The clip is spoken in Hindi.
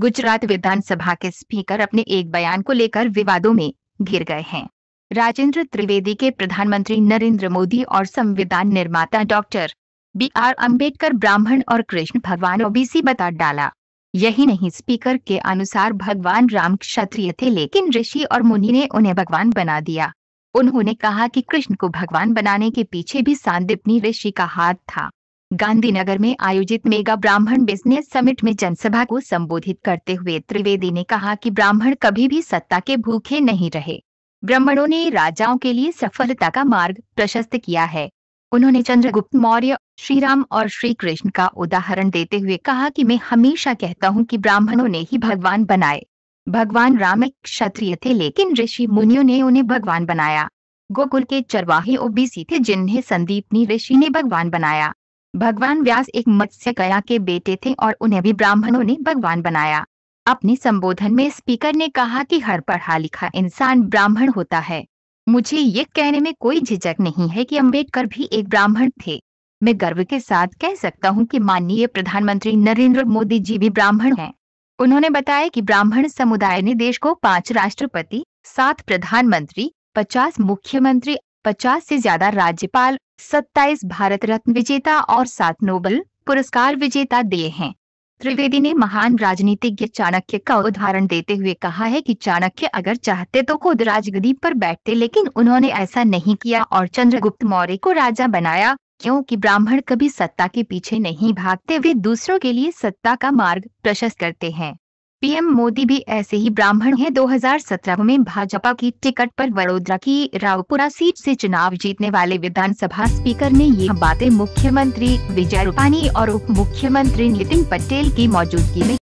गुजरात विधानसभा के स्पीकर अपने एक बयान को लेकर विवादों में घिर गए हैं राजेंद्र त्रिवेदी के प्रधानमंत्री नरेंद्र मोदी और संविधान निर्माता डॉक्टर बी आर अम्बेडकर ब्राह्मण और कृष्ण भगवान ओबीसी बता डाला यही नहीं स्पीकर के अनुसार भगवान राम क्षत्रिय थे लेकिन ऋषि और मुनि ने उन्हें भगवान बना दिया उन्होंने कहा कि कृष्ण को भगवान बनाने के पीछे भी सांदिपनी ऋषि का हाथ था गांधीनगर में आयोजित मेगा ब्राह्मण बिजनेस समिट में जनसभा को संबोधित करते हुए त्रिवेदी ने कहा कि ब्राह्मण कभी भी सत्ता के भूखे नहीं रहे ब्राह्मणों ने राजाओं के लिए सफलता का मार्ग प्रशस्त किया है उन्होंने चंद्रगुप्त मौर्य श्री राम और श्री कृष्ण का उदाहरण देते हुए कहा कि मैं हमेशा कहता हूँ कि ब्राह्मणों ने ही भगवान बनाए भगवान राम एक क्षत्रिय थे लेकिन ऋषि मुनियों ने उन्हें भगवान बनाया गोकुल के चरवाहे ओबीसी थे जिन्हें संदीपनी ऋषि ने भगवान बनाया भगवान व्यास एक मत्स्य कया के बेटे थे और उन्हें भी ब्राह्मणों ने भगवान बनाया अपने संबोधन में स्पीकर ने कहा कि हर पढ़ा लिखा इंसान ब्राह्मण होता है मुझे ये कहने में कोई झिझक नहीं है कि अंबेडकर भी एक ब्राह्मण थे मैं गर्व के साथ कह सकता हूँ कि माननीय प्रधानमंत्री नरेंद्र मोदी जी भी ब्राह्मण हैं। उन्होंने बताया कि ब्राह्मण समुदाय ने देश को पांच राष्ट्रपति सात प्रधानमंत्री पचास मुख्यमंत्री 50 से ज्यादा राज्यपाल 27 भारत रत्न विजेता और सात नोबल पुरस्कार विजेता दिए हैं त्रिवेदी ने महान राजनीतिज्ञ चाणक्य का उदाहरण देते हुए कहा है कि चाणक्य अगर चाहते तो खुद राजगदी पर बैठते लेकिन उन्होंने ऐसा नहीं किया और चंद्रगुप्त मौर्य को राजा बनाया क्योंकि ब्राह्मण कभी सत्ता के पीछे नहीं भागते वे दूसरों के लिए सत्ता का मार्ग प्रशस्त करते हैं पीएम मोदी भी ऐसे ही ब्राह्मण हैं 2017 में भाजपा की टिकट पर वडोदरा की रावपुरा सीट से चुनाव जीतने वाले विधानसभा स्पीकर ने ये बातें मुख्यमंत्री विजय रूपानी और उप मुख्यमंत्री नितिन पटेल की मौजूदगी में